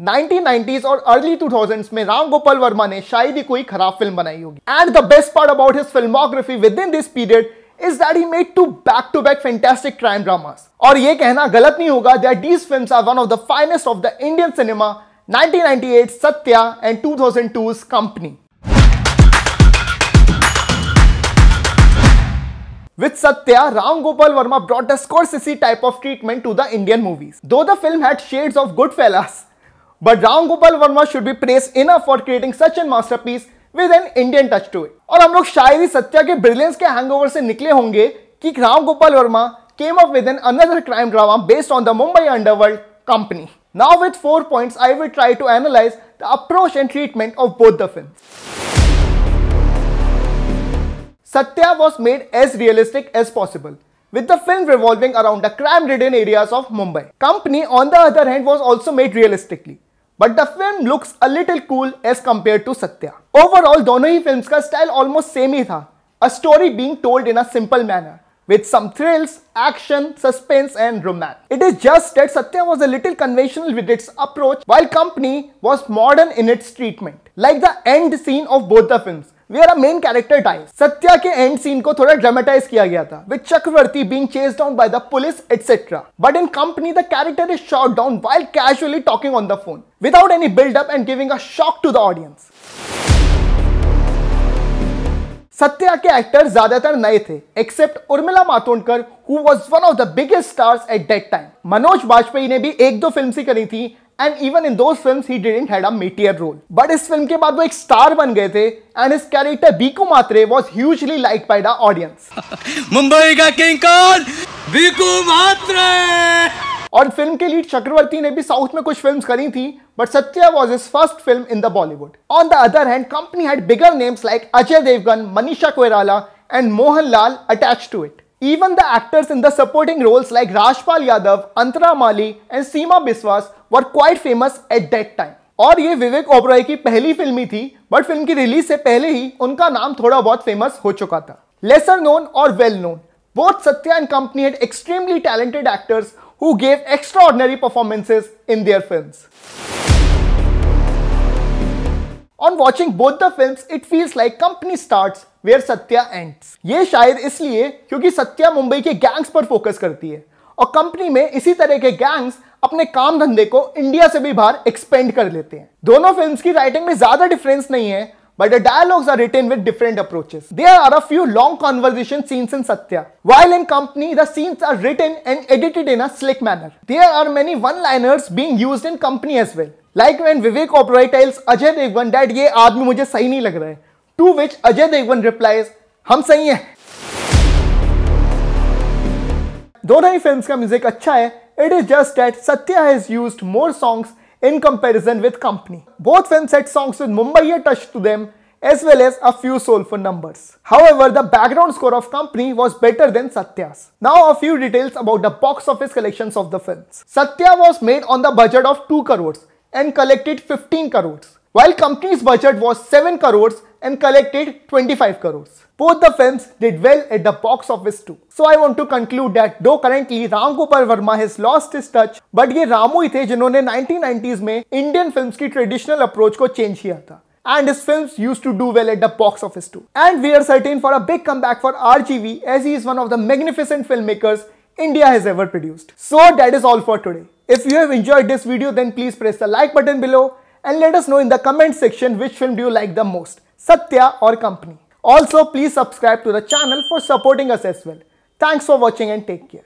1990s और early 2000s में राम गोपाल वर्मा ने शायद ही कोई खराब फिल्म बनाई होगी and the best part about his filmography within this period is that he made two back to back fantastic crime dramas और ये कहना गलत नहीं होगा that these films are one of the finest of the Indian cinema 1998 Satya and 2002's Company With Satya, Ram Gopal Varma brought a Scorsese type of treatment to the Indian movies. Though the film had shades of Goodfellas, But Ram Gopal Verma should be praised enough for creating such a masterpiece with an Indian touch to it. और हम लोग शायरी सत्या के brilliance के hangover से निकले होंगे कि Ram Gopal Varma came up with an another crime drama based on the Mumbai underworld Company now with four points I will try to analyse the approach and treatment of both the film Satya was made as realistic as possible, with the film revolving around the crime-ridden areas of Mumbai. Company, on the other hand, was also made realistically, but the film looks a little cool as compared to Satya. Overall, दोनों ही film style almost almost same ही था a story being told in a with some thrills, action, suspense and romance. It is just that Satya was a little conventional with its approach while Company was modern in its treatment. Like the end scene of both the films, where a main character time Satya के end scene को थोड़ा dramatise किया गया था with Chakravarthy being chased down by the police etcetera but in Company the character is shot down while casually talking on the phone without any buildup and giving a shock to the audience Satya के actor ज्यादातर नए थे except Urmila Matondkar who was one of the biggest stars at that time Manoj Vajpayee ने भी एक दो film सी करी थी and even in those film he didn't had a meatier role but इस फिल्म के बाद वो एक स्टार बन गए थे एंड इस character Bhiku Mhatre was hugely like by the audience Mumbai का किंग कौन बीकू मात्रे और फिल्म के लीड चक्रवर्ती ने भी साउथ में कुछ फिल्म्स करी थी but Satya was his first film in the Bollywood on the other hand Company had bigger names like Ajay Devgan Manisha Koirala and Mohan Lal attach to it Even the actors in the supporting roles like Rajpal Yadav, Antara Mali and Seema Biswas were quite famous at that time. और ये विवेक ओबराय की पहली film ही थी but film की release से पहले ही उनका नाम थोड़ा बहुत फेमस हो चुका था लेसर नोन और well known both Satya and Company had extremely talented actors who gave extraordinary performances in their film on watching both the film it feels like Company start where Satya end ये शायद इसलिए क्योंकि सत्या मुंबई के gangs पर focus करती है और company में इसी तरह के गैंग्स अपने काम धंधे को इंडिया से भी बाहर एक्सपेंड कर लेते हैं दोनों फिल्म की राइटिंग में ज्यादा डिफरेंस नहीं है but the dialogues are written with different approaches there are a few long conversation scenes in Satya while in Company the scenes are written and edited in a slick manner there are many one liners being use in Company as well like when Vivek Oberoi tells Ajay Devgan that ये आदमी मुझे सही नहीं लग रहा है to which Ajay Devgan replies हम सही हैं दोनों ही फिल्म्स का म्यूजिक अच्छा है it is just that Satya has used more songs in comparison with Company both film set songs with Mumbai touch to them as well as a few soulful number however the background score of Company was better than Satya now a few details about the box office collection of the film Satya was made on the budget of two crore and collected 15 crores, while company's budget was 7 crores and collected 25 crores. Both the films did well at the box office too. So I want to conclude that though currently Ram Gopal Verma has lost his touch, but ये रामू ही the जिन्होंने 1990s में Indian films की traditional approach को change किया था. and his films used to do well at the box office too. And we are certain for a big comeback for RGV as he is one of the magnificent filmmakers India has ever produced. So that is all for today. If you have enjoyed this video then please press the like button below and let us know in the comment section which film do you like the most, Satya or Company. Also please subscribe to the channel for supporting us as well. Thanks for watching and take care.